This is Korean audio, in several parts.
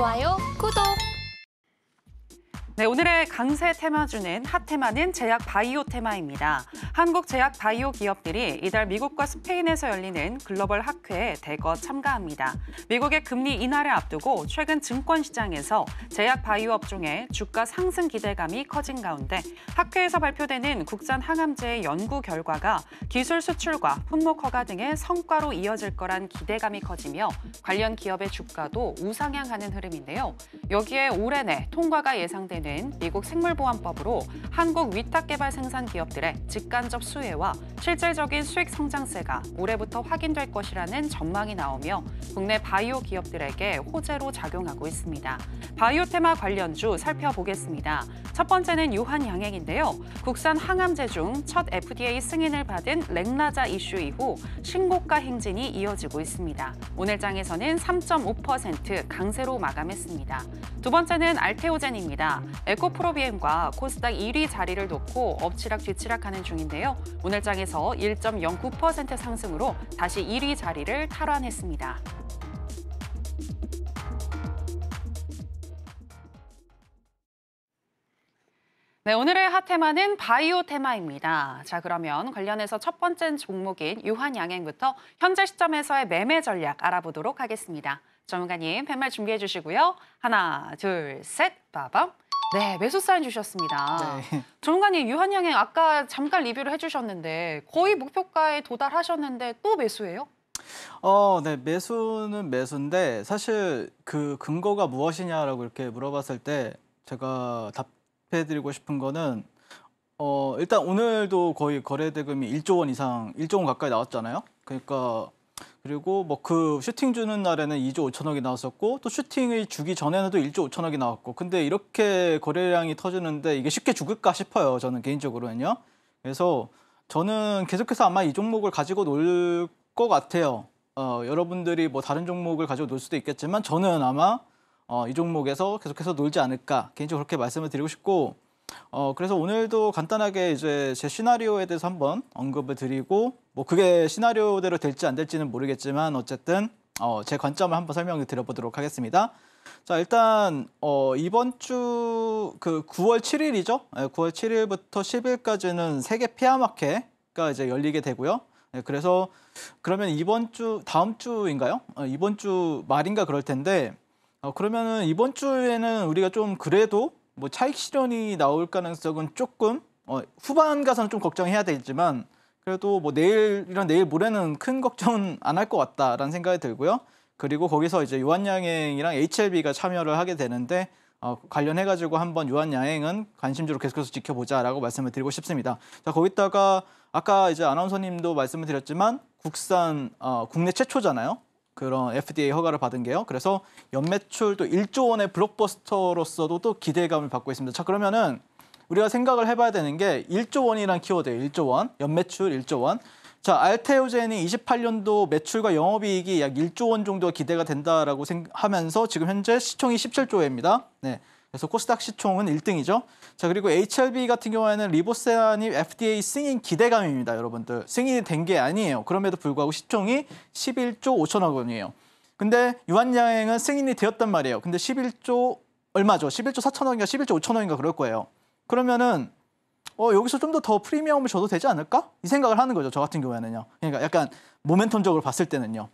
좋아요, 구독! 네, 오늘의 강세 테마주는 핫 테마는 제약 바이오 테마입니다. 한국 제약 바이오 기업들이 이달 미국과 스페인에서 열리는 글로벌 학회에 대거 참가합니다. 미국의 금리 인하를 앞두고 최근 증권 시장에서 제약 바이오 업종의 주가 상승 기대감이 커진 가운데 학회에서 발표되는 국산 항암제의 연구 결과가 기술 수출과 품목 허가 등의 성과로 이어질 거란 기대감이 커지며 관련 기업의 주가도 우상향하는 흐름인데요. 여기에 올해 내 통과가 예상되는 된 미국 생물보안법으로 한국 위탁개발 생산 기업들의 직간접 수혜와 실질적인 수익 성장세가 올해부터 확인될 것이라는 전망이 나오며 국내 바이오 기업들에게 호재로 작용하고 있습니다. 바이오 테마 관련주 살펴보겠습니다. 첫 번째는 유한양행인데요. 국산 항암제 중 첫 FDA 승인을 받은 렉나자 이슈 이후 신고가 행진이 이어지고 있습니다. 오늘장에서는 3.5% 강세로 마감했습니다. 두 번째는 알테오젠입니다. 에코프로비엠과 코스닥 1위 자리를 놓고 엎치락 뒤치락하는 중인데요. 오늘장에서 1.09% 상승으로 다시 1위 자리를 탈환했습니다. 네, 오늘의 핫 테마는 바이오 테마입니다. 자, 그러면 관련해서 첫 번째 종목인 유한양행부터 현재 시점에서의 매매 전략 알아보도록 하겠습니다. 전문가님 팻말 준비해 주시고요. 하나, 둘, 셋, 빠밤. 네, 매수 사인 주셨습니다. 네. 전문가님 유한양행 아까 잠깐 리뷰를 해주셨는데 거의 목표가에 도달하셨는데 또 매수예요? 어, 네, 매수는 매수인데 사실 그 근거가 무엇이냐라고 이렇게 물어봤을 때 제가 답해드리고 싶은 거는 어, 일단 오늘도 거의 거래 대금이 1조 원 이상, 1조 원 가까이 나왔잖아요. 그러니까 그리고 뭐 그 슈팅 주는 날에는 2조 5천억이 나왔었고 또 슈팅을 주기 전에는 또 1조 5천억이 나왔고 근데 이렇게 거래량이 터지는데 이게 쉽게 죽을까 싶어요. 저는 개인적으로는요. 그래서 저는 계속해서 아마 이 종목을 가지고 놀 것 같아요. 어, 여러분들이 뭐 다른 종목을 가지고 놀 수도 있겠지만 저는 아마 어, 이 종목에서 계속해서 놀지 않을까 개인적으로 그렇게 말씀을 드리고 싶고 어, 그래서 오늘도 간단하게 이제 제 시나리오에 대해서 한번 언급을 드리고 뭐 그게 시나리오대로 될지 안 될지는 모르겠지만 어쨌든 어, 제 관점을 한번 설명을 드려보도록 하겠습니다. 자 일단 어, 이번 주 그 9월 7일이죠. 9월 7일부터 10일까지는 세계 피아마켓가 이제 열리게 되고요. 네, 그래서 그러면 이번 주 다음 주인가요? 어, 이번 주 말인가 그럴 텐데 어, 그러면은 이번 주에는 우리가 좀 그래도 뭐 차익 실현이 나올 가능성은 조금 어, 후반 가서는 좀 걱정해야 되지만 그래도 뭐 내일 이랑 내일 모레는 큰 걱정은 안 할 것 같다라는 생각이 들고요. 그리고 거기서 이제 요한양행이랑 HLB가 참여를 하게 되는데 어, 관련해가지고 한번 요한양행은 관심주로 계속해서 지켜보자라고 말씀을 드리고 싶습니다. 자 거기다가 아까 이제 아나운서님도 말씀을 드렸지만 국산 어, 국내 최초잖아요. 그런 FDA 허가를 받은 게요. 그래서 연매출도 1조 원의 블록버스터로서도 또 기대감을 받고 있습니다. 자 그러면은 우리가 생각을 해봐야 되는 게 1조 원이란 키워드예요. 1조 원, 연매출 1조 원. 자, 알테오젠이 28년도 매출과 영업이익이 약 1조 원정도 기대가 된다라고 생각 하면서 지금 현재 시총이 17조 회입니다. 네. 그래서 코스닥 시총은 1등이죠. 자 그리고 h r b 같은 경우에는 리보세라닙 FDA 승인 기대감입니다, 여러분들. 승인이 된 게 아니에요. 그럼에도 불구하고 시총이 11조 5천억 원이에요. 근데 유한양행은 승인이 되었단 말이에요. 근데 11조 얼마죠? 11조 4천억인가 11조 5천억인가 그럴 거예요. 그러면은 어, 여기서 좀 더 더 프리미엄을 줘도 되지 않을까? 이 생각을 하는 거죠. 저 같은 경우에는요. 그러니까 약간 모멘텀적으로 봤을 때는요.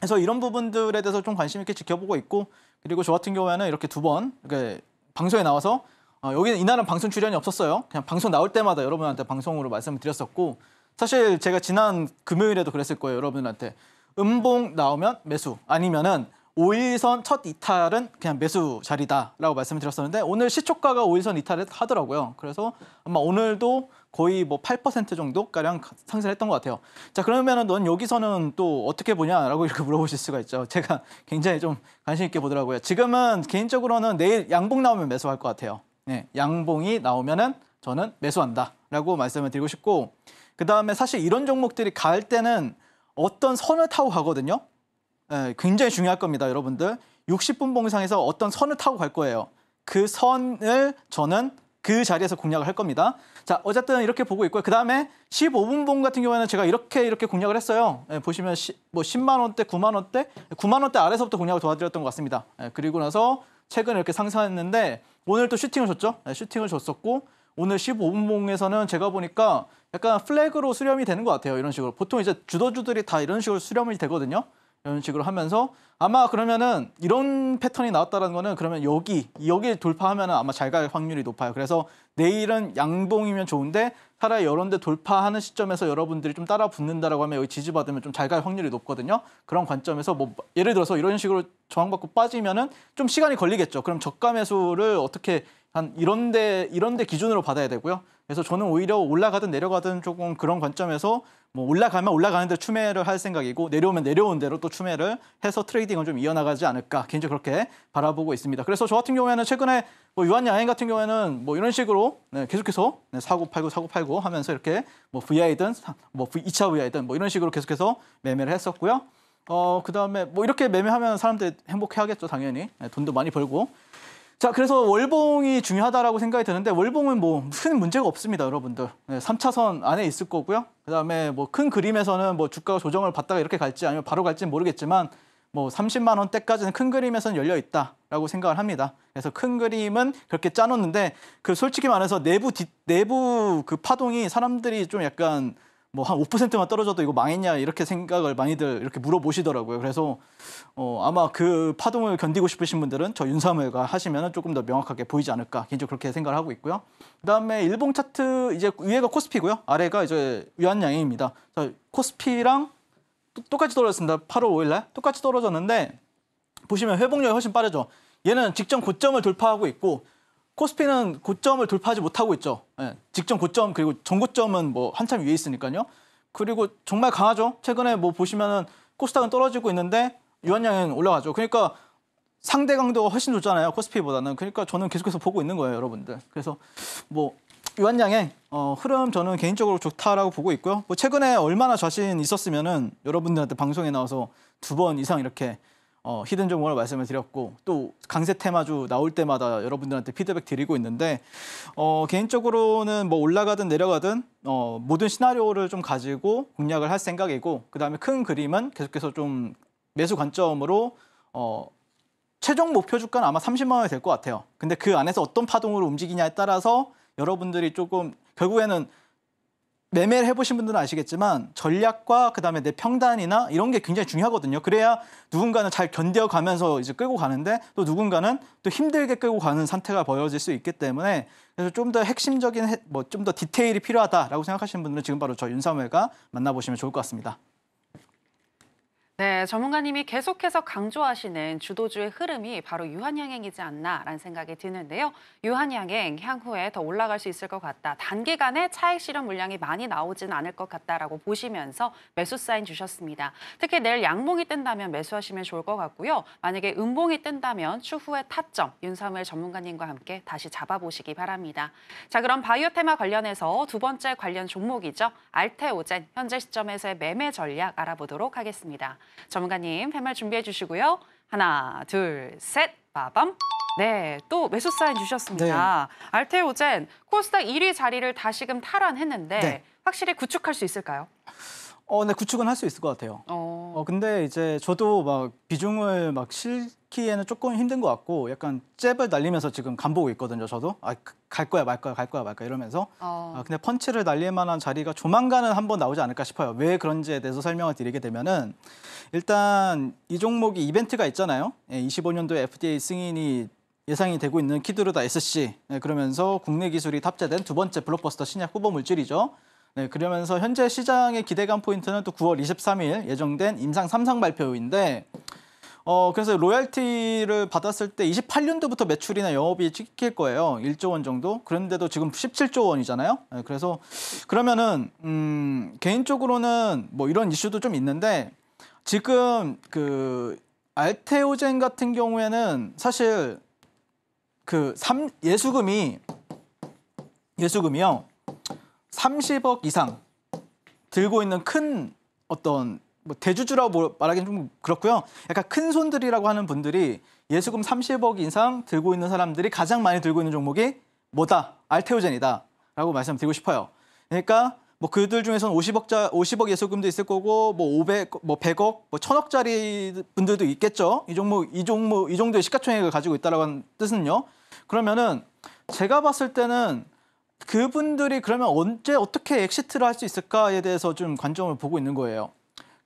그래서 이런 부분들에 대해서 좀 관심 있게 지켜보고 있고 그리고 저 같은 경우에는 이렇게 두번 이렇게 방송에 나와서 어, 여기는 이날은 방송 출연이 없었어요. 그냥 방송 나올 때마다 여러분한테 방송으로 말씀을 드렸었고 사실 제가 지난 금요일에도 그랬을 거예요. 여러분한테 음봉 나오면 매수 아니면은 5일선 첫 이탈은 그냥 매수 자리다라고 말씀을 드렸었는데 오늘 시초가가 5일선 이탈을 하더라고요. 그래서 아마 오늘도 거의 뭐 8% 정도가량 상승 했던 것 같아요. 자, 그러면은 넌 여기서는 또 어떻게 보냐라고 이렇게 물어보실 수가 있죠. 제가 굉장히 좀 관심 있게 보더라고요. 지금은 개인적으로는 내일 양봉 나오면 매수할 것 같아요. 네, 양봉이 나오면은 저는 매수한다라고 말씀을 드리고 싶고 그다음에 사실 이런 종목들이 갈 때는 어떤 선을 타고 가거든요. 네, 굉장히 중요할 겁니다, 여러분들. 60분 봉상에서 어떤 선을 타고 갈 거예요. 그 선을 저는 그 자리에서 공략을 할 겁니다. 자, 어쨌든 이렇게 보고 있고요. 그 다음에 15분봉 같은 경우에는 제가 이렇게 이렇게 공략을 했어요. 예, 보시면 시, 뭐 10만 원대, 9만 원대, 9만 원대 아래서부터 공략을 도와드렸던 것 같습니다. 예, 그리고 나서 최근에 이렇게 상승했는데 오늘 또 슈팅을 줬죠. 예, 슈팅을 줬었고 오늘 15분봉에서는 제가 보니까 약간 플래그로 수렴이 되는 것 같아요. 이런 식으로. 보통 이제 주도주들이 다 이런 식으로 수렴이 되거든요. 이런 식으로 하면서 아마 그러면은 이런 패턴이 나왔다는 거는 그러면 여기 여기 돌파하면 아마 잘 갈 확률이 높아요. 그래서 내일은 양봉이면 좋은데 차라리 이런 데 돌파하는 시점에서 여러분들이 좀 따라 붙는다라고 하면 여기 지지받으면 좀 잘 갈 확률이 높거든요. 그런 관점에서 뭐 예를 들어서 이런 식으로 저항받고 빠지면은 좀 시간이 걸리겠죠. 그럼 저가 매수를 어떻게 한 이런데 이런데 기준으로 받아야 되고요. 그래서 저는 오히려 올라가든 내려가든 조금 그런 관점에서 뭐 올라가면 올라가는 대로 추매를 할 생각이고 내려오면 내려온 대로 또 추매를 해서 트레이딩을 좀 이어나가지 않을까 개인적으로 그렇게 바라보고 있습니다. 그래서 저 같은 경우에는 최근에 뭐 유한 양행 같은 경우에는 뭐 이런 식으로 네, 계속해서 네, 사고 팔고 사고 팔고 하면서 이렇게 뭐 VI든 뭐 v, 2차 VI든 뭐 이런 식으로 계속해서 매매를 했었고요. 어 그다음에 뭐 이렇게 매매하면 사람들 행복해하겠죠 당연히 네, 돈도 많이 벌고 자, 그래서 월봉이 중요하다라고 생각이 드는데 월봉은 뭐 무슨 문제가 없습니다, 여러분들. 네, 3차선 안에 있을 거고요. 그다음에 뭐 큰 그림에서는 뭐 주가가 조정을 받다가 이렇게 갈지 아니면 바로 갈지는 모르겠지만 뭐 30만 원대까지는 큰 그림에선 열려 있다라고 생각을 합니다. 그래서 큰 그림은 그렇게 짜놓는데 그 솔직히 말해서 내부 뒷, 내부 그 파동이 사람들이 좀 약간 뭐한 5%만 떨어져도 이거 망했냐 이렇게 생각을 많이들 이렇게 물어보시더라고요. 그래서 어, 아마 그 파동을 견디고 싶으신 분들은 저윤삼회가 하시면 조금 더 명확하게 보이지 않을까 개인적으로 그렇게 생각을 하고 있고요. 그다음에 일봉 차트 이제 위에가 코스피고요. 아래가 이제 위안양입니다 코스피랑 똑같이 떨어졌습니다. 8월 5일 날 똑같이 떨어졌는데 보시면 회복력이 훨씬 빠르죠. 얘는 직전 고점을 돌파하고 있고 코스피는 고점을 돌파하지 못하고 있죠. 예, 직전 고점 그리고 전고점은 뭐 한참 위에 있으니까요. 그리고 정말 강하죠. 최근에 뭐 보시면은 코스닥은 떨어지고 있는데 유한양은 올라가죠. 그러니까 상대 강도가 훨씬 좋잖아요. 코스피보다는. 그러니까 저는 계속해서 보고 있는 거예요, 여러분들. 그래서 뭐 유한양의 어, 흐름 저는 개인적으로 좋다라고 보고 있고요. 뭐 최근에 얼마나 자신 있었으면은 여러분들한테 방송에 나와서 두 번 이상 이렇게 어, 히든 전공을 말씀을 드렸고 또 강세 테마주 나올 때마다 여러분들한테 피드백 드리고 있는데 어, 개인적으로는 뭐 올라가든 내려가든 어, 모든 시나리오를 좀 가지고 공략을 할 생각이고 그다음에 큰 그림은 계속해서 좀 매수 관점으로 어, 최종 목표 주가는 아마 30만 원이 될 것 같아요. 근데 그 안에서 어떤 파동으로 움직이냐에 따라서 여러분들이 조금 결국에는 매매를 해보신 분들은 아시겠지만 전략과 그다음에 내 평단이나 이런 게 굉장히 중요하거든요. 그래야 누군가는 잘 견뎌가면서 이제 끌고 가는데 또 누군가는 또 힘들게 끌고 가는 상태가 벌어질 수 있기 때문에 그래서 좀 더 핵심적인 뭐 좀 더 디테일이 필요하다라고 생각하시는 분들은 지금 바로 저 윤삼회가 만나보시면 좋을 것 같습니다. 네, 전문가님이 계속해서 강조하시는 주도주의 흐름이 바로 유한양행이지 않나라는 생각이 드는데요. 유한양행 향후에 더 올라갈 수 있을 것 같다. 단기간에 차익 실현 물량이 많이 나오진 않을 것 같다라고 보시면서 매수 사인 주셨습니다. 특히 내일 양봉이 뜬다면 매수하시면 좋을 것 같고요. 만약에 음봉이 뜬다면 추후에 타점 윤사무 전문가님과 함께 다시 잡아보시기 바랍니다. 자, 그럼 바이오 테마 관련해서 두 번째 관련 종목이죠. 알테오젠 현재 시점에서의 매매 전략 알아보도록 하겠습니다. 전문가님 팻말 준비해 주시고요. 하나, 둘, 셋, 빠밤. 네, 또 매수 사인 주셨습니다. 네. 알테오젠 코스닥 1위 자리를 다시금 탈환했는데 네. 확실히 구축할 수 있을까요? 어, 네, 구축은 할 수 있을 것 같아요. 어. 어, 근데 이제 저도 막 비중을 막 실기에는 조금 힘든 것 같고 약간 잽을 날리면서 지금 간보고 있거든요, 저도. 아, 그, 갈 거야, 말 거야, 갈 거야, 말 거야 이러면서. 어. 아, 근데 펀치를 날릴 만한 자리가 조만간은 한번 나오지 않을까 싶어요. 왜 그런지에 대해서 설명을 드리게 되면은 일단 이 종목이 이벤트가 있잖아요. 예, 25년도에 FDA 승인이 예상이 되고 있는 키드로다 SC. 예, 그러면서 국내 기술이 탑재된 두 번째 블록버스터 신약 후보 물질이죠. 네, 그러면서 현재 시장의 기대감 포인트는 또 9월 23일 예정된 임상 3상 발표인데 어, 그래서 로열티를 받았을 때 28년도부터 매출이나 영업이 찍힐 거예요. 1조 원 정도. 그런데도 지금 17조 원이잖아요. 네, 그래서 그러면은 음, 개인적으로는 뭐 이런 이슈도 좀 있는데 지금 그 알테오젠 같은 경우에는 사실 그 3, 예수금이 예수금이요. 30억 이상 들고 있는 큰 어떤 뭐 대주주라고 말하기는 좀 그렇고요. 약간 큰 손들이라고 하는 분들이 예수금 30억 이상 들고 있는 사람들이 가장 많이 들고 있는 종목이 뭐다? 알테오젠이다라고 말씀드리고 싶어요. 그러니까 뭐 그들 중에서는 50억자 50억 예수금도 있을 거고 뭐 500, 뭐 100억, 뭐 1000억짜리 분들도 있겠죠. 이 종목 이 종목 이 정도의 시가총액을 가지고 있다라는 뜻은요. 그러면은 제가 봤을 때는 그분들이 그러면 언제 어떻게 엑시트를 할 수 있을까에 대해서 좀 관점을 보고 있는 거예요.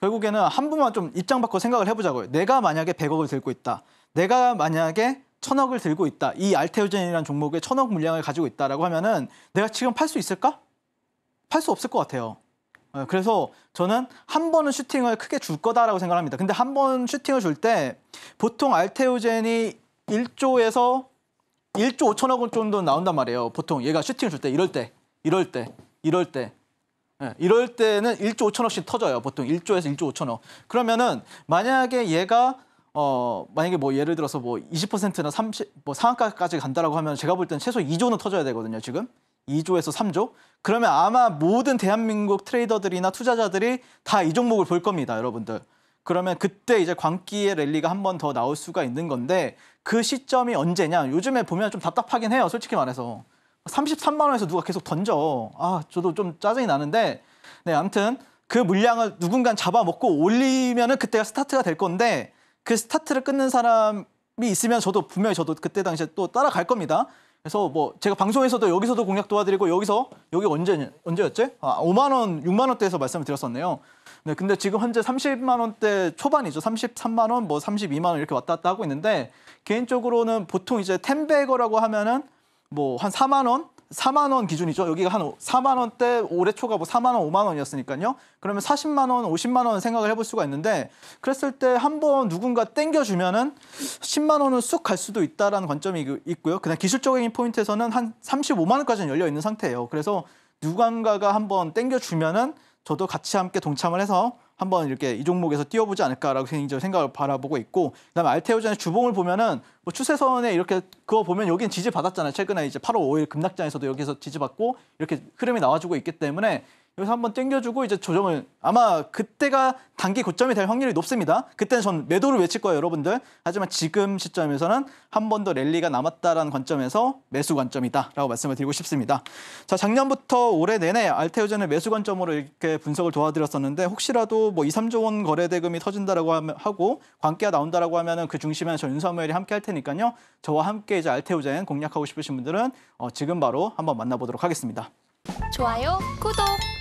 결국에는 한 분만 좀 입장 바꿔 생각을 해보자고요. 내가 만약에 100억을 들고 있다. 내가 만약에 1 0 0 0억을 들고 있다. 이 알테오젠이라는 종목의 0억 물량을 가지고 있다라고 하면은 내가 지금 팔 수 있을까? 팔 수 없을 것 같아요. 어, 그래서 저는 한 번은 슈팅을 크게 줄 거다라고 생각합니다. 근데 한 번 슈팅을 줄 때 보통 알테오젠이 1조에서 1조 5천억 원 정도 나온단 말이에요. 보통 얘가 슈팅을 줄 때 이럴 때 이럴 때 이럴 때 예, 이럴 때는 1조 5천억씩 터져요. 보통 1조에서 1조 5천억. 그러면은 만약에 얘가 어 만약에 뭐 예를 들어서 뭐 20%나 30뭐 상한가까지 간다라고 하면 제가 볼 때는 최소 2조는 터져야 되거든요. 지금 2조에서 3조. 그러면 아마 모든 대한민국 트레이더들이나 투자자들이 다 이 종목을 볼 겁니다, 여러분들. 그러면 그때 이제 광기의 랠리가 한 번 더 나올 수가 있는 건데 그 시점이 언제냐? 요즘에 보면 좀 답답하긴 해요. 솔직히 말해서. 33만 원에서 누가 계속 던져. 아, 저도 좀 짜증이 나는데. 네, 아무튼 그 물량을 누군가 잡아먹고 올리면은 그때가 스타트가 될 건데 그 스타트를 끊는 사람이 있으면 저도 분명히 저도 그때 당시에 또 따라갈 겁니다. 그래서 뭐 제가 방송에서도 여기서도 공략 도와드리고 여기서 여기 언제 언제였지? 아, 5만 원, 6만 원대에서 말씀을 드렸었네요. 네, 근데 지금 현재 30만 원대 초반이죠. 33만 원, 뭐 32만 원 이렇게 왔다 갔다 하고 있는데 개인적으로는 보통 이제 텐베거라고 하면은 뭐 한 4만 원 4만 원 기준이죠. 여기가 한 4만 원대 올해 초가 뭐 4만 원, 5만 원이었으니까요. 그러면 40만 원, 50만 원 생각을 해볼 수가 있는데 그랬을 때 한 번 누군가 땡겨주면은 10만 원은 쑥 갈 수도 있다라는 관점이 그, 있고요. 그냥 기술적인 포인트에서는 한 35만 원까지는 열려 있는 상태예요. 그래서 누군가가 한 번 땡겨주면은 저도 같이 함께 동참을 해서 한번 이렇게 이 종목에서 뛰어보지 않을까라고 개인적으로 생각을 바라보고 있고 그다음에 알테오젠의 주봉을 보면은 뭐 추세선에 이렇게 그거 보면 여기는 지지받았잖아요. 최근에 이제 8월 5일 급락장에서도 여기서 지지받고 이렇게 흐름이 나와주고 있기 때문에 여기서 한번 땡겨주고 이제 조정을 아마 그때가 단기 고점이 될 확률이 높습니다. 그때는 전 매도를 외칠 거예요, 여러분들. 하지만 지금 시점에서는 한 번 더 랠리가 남았다라는 관점에서 매수 관점이다라고 말씀을 드리고 싶습니다. 자, 작년부터 올해 내내 알테오젠의 매수 관점으로 이렇게 분석을 도와드렸었는데 혹시라도 뭐 2, 3조 원 거래 대금이 터진다라고 하고 관계가 나온다라고 하면은 그 중심에 저 윤사무엘이 함께 할 테니까요. 저와 함께 이제 알테오젠 공략하고 싶으신 분들은 어, 지금 바로 한번 만나보도록 하겠습니다. 좋아요, 구독.